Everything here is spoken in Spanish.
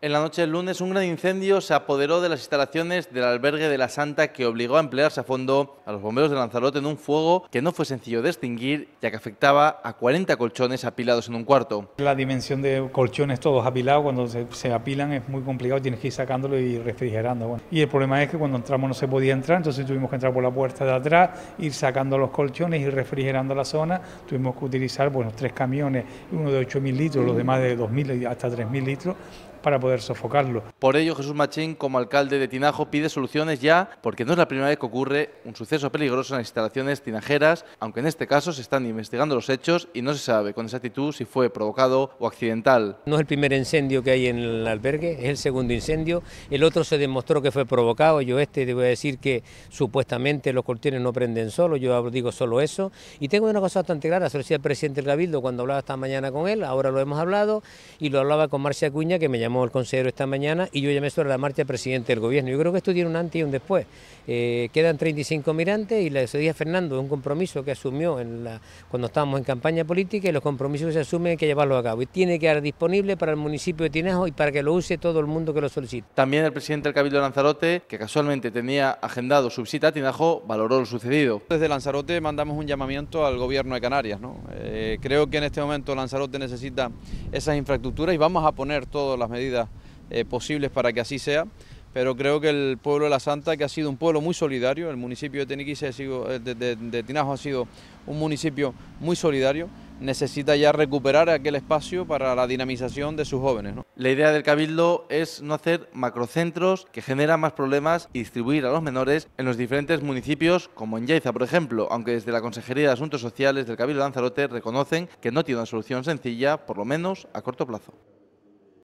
En la noche del lunes, un gran incendio se apoderó de las instalaciones del albergue de la Santa que obligó a emplearse a fondo a los bomberos de Lanzarote en un fuego que no fue sencillo de extinguir, ya que afectaba a 40 colchones apilados en un cuarto. La dimensión de colchones todos apilados, cuando se, apilan es muy complicado, tienes que ir sacándolo y refrigerando. Y el problema es que cuando entramos no se podía entrar, entonces tuvimos que entrar por la puerta de atrás, ir sacando los colchones y refrigerando la zona. Tuvimos que utilizar bueno, tres camiones, uno de 8.000 litros, los demás de 2.000 hasta 3.000 litros, para sofocarlo. Por ello, Jesús Machín, como alcalde de Tinajo, pide soluciones ya, porque no es la primera vez que ocurre un suceso peligroso en las instalaciones tinajeras, aunque en este caso se están investigando los hechos y no se sabe con exactitud si fue provocado o accidental. No es el primer incendio que hay en el albergue, es el segundo incendio. El otro se demostró que fue provocado. Yo este debo decir que supuestamente los cortines no prenden solo, yo digo solo eso. Y tengo una cosa bastante clara, se lo decía el presidente del Cabildo cuando hablaba esta mañana con él, ahora lo hemos hablado, y lo hablaba con Marcia Cuña, que me llamó el consejero esta mañana y yo llamé sobre la marcha al presidente del gobierno. Yo creo que esto tiene un antes y un después. Eh, quedan 35 mirantes... y le decía Fernando, un compromiso que asumió en la, cuando estábamos en campaña política y los compromisos que se asumen hay que llevarlos a cabo y tiene que estar disponible para el municipio de Tinajo y para que lo use todo el mundo que lo solicite. También el presidente del Cabildo de Lanzarote, que casualmente tenía agendado su visita a Tinajo, valoró lo sucedido. Desde Lanzarote mandamos un llamamiento al gobierno de Canarias, ¿no? Eh, creo que en este momento Lanzarote necesita esas infraestructuras y vamos a poner todas las medidas eh, posibles para que así sea. Pero creo que el pueblo de La Santa, que ha sido un pueblo muy solidario, el municipio de, Teniquice eh, de Tinajo ha sido un municipio muy solidario, necesita ya recuperar aquel espacio para la dinamización de sus jóvenes. La idea del Cabildo es no hacer macrocentros que generan más problemas y distribuir a los menores en los diferentes municipios, como en Yaiza, por ejemplo, aunque desde la Consejería de Asuntos Sociales del Cabildo de Lanzarote reconocen que no tiene una solución sencilla, por lo menos a corto plazo.